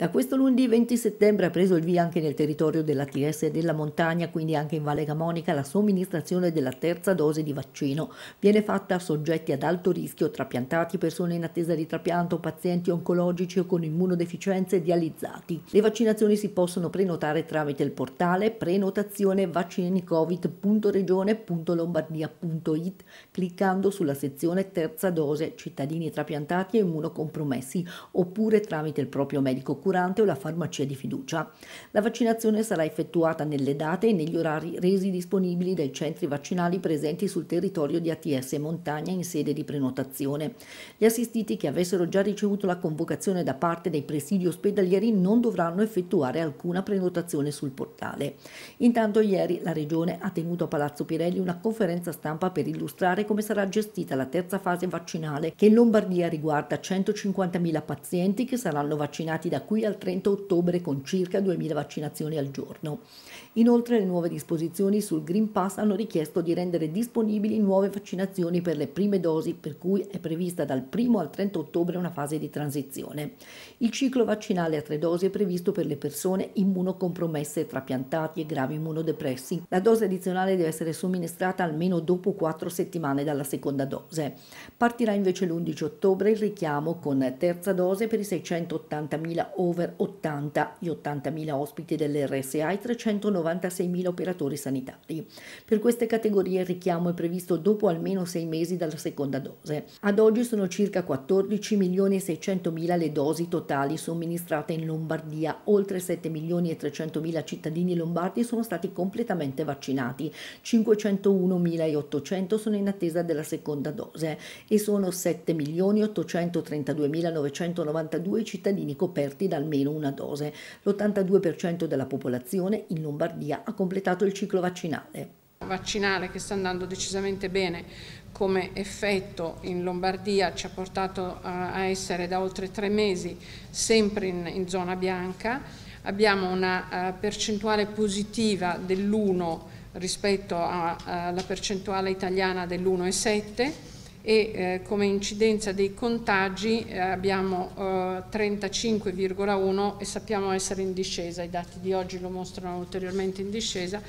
Da questo lunedì 20 settembre ha preso il via anche nel territorio dell'ATS e della montagna, quindi anche in Valle Camonica, la somministrazione della terza dose di vaccino. Viene fatta a soggetti ad alto rischio, trapiantati, persone in attesa di trapianto, pazienti oncologici o con immunodeficienze dializzati. Le vaccinazioni si possono prenotare tramite il portale prenotazione vaccinicovid.regione.lombardia.it cliccando sulla sezione terza dose cittadini trapiantati e immunocompromessi oppure tramite il proprio medico curante curante o la farmacia di fiducia. La vaccinazione sarà effettuata nelle date e negli orari resi disponibili dai centri vaccinali presenti sul territorio di ATS Montagna in sede di prenotazione. Gli assistiti che avessero già ricevuto la convocazione da parte dei presidi ospedalieri non dovranno effettuare alcuna prenotazione sul portale. Intanto ieri la Regione ha tenuto a Palazzo Pirelli una conferenza stampa per illustrare come sarà gestita la terza fase vaccinale che in Lombardia riguarda 150.000 pazienti che saranno vaccinati da qui lui al 30 ottobre con circa 2.000 vaccinazioni al giorno. Inoltre le nuove disposizioni sul Green Pass hanno richiesto di rendere disponibili nuove vaccinazioni per le prime dosi, per cui è prevista dal 1 al 30 ottobre una fase di transizione. Il ciclo vaccinale a tre dosi è previsto per le persone immunocompromesse, trapiantati e gravi immunodepressi. La dose addizionale deve essere somministrata almeno dopo 4 settimane dalla seconda dose. Partirà invece l'11 ottobre il richiamo con terza dose per i 680.000 o over 80, gli 80.000 ospiti dell'RSA e 396.000 operatori sanitari. Per queste categorie il richiamo è previsto dopo almeno sei mesi dalla seconda dose. Ad oggi sono circa 14.600.000 le dosi totali somministrate in Lombardia, oltre 7.300.000 cittadini lombardi sono stati completamente vaccinati, 501.800 sono in attesa della seconda dose e sono 7.832.992 milioni cittadini coperti da almeno una dose. L'82% della popolazione in Lombardia ha completato il ciclo vaccinale. Vaccinale che sta andando decisamente bene come effetto in Lombardia ci ha portato eh, a essere da oltre tre mesi sempre in, in zona bianca, abbiamo una eh, percentuale positiva dell'1 rispetto alla percentuale italiana dell'1,7 e eh, come incidenza dei contagi eh, abbiamo 35,1 eh, e sappiamo essere in discesa, i dati di oggi lo mostrano ulteriormente in discesa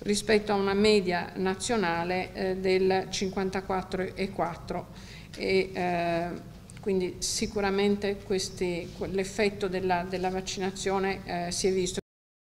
rispetto a una media nazionale eh, del 54,4 e eh, quindi sicuramente l'effetto della, della, vaccinazione si è visto.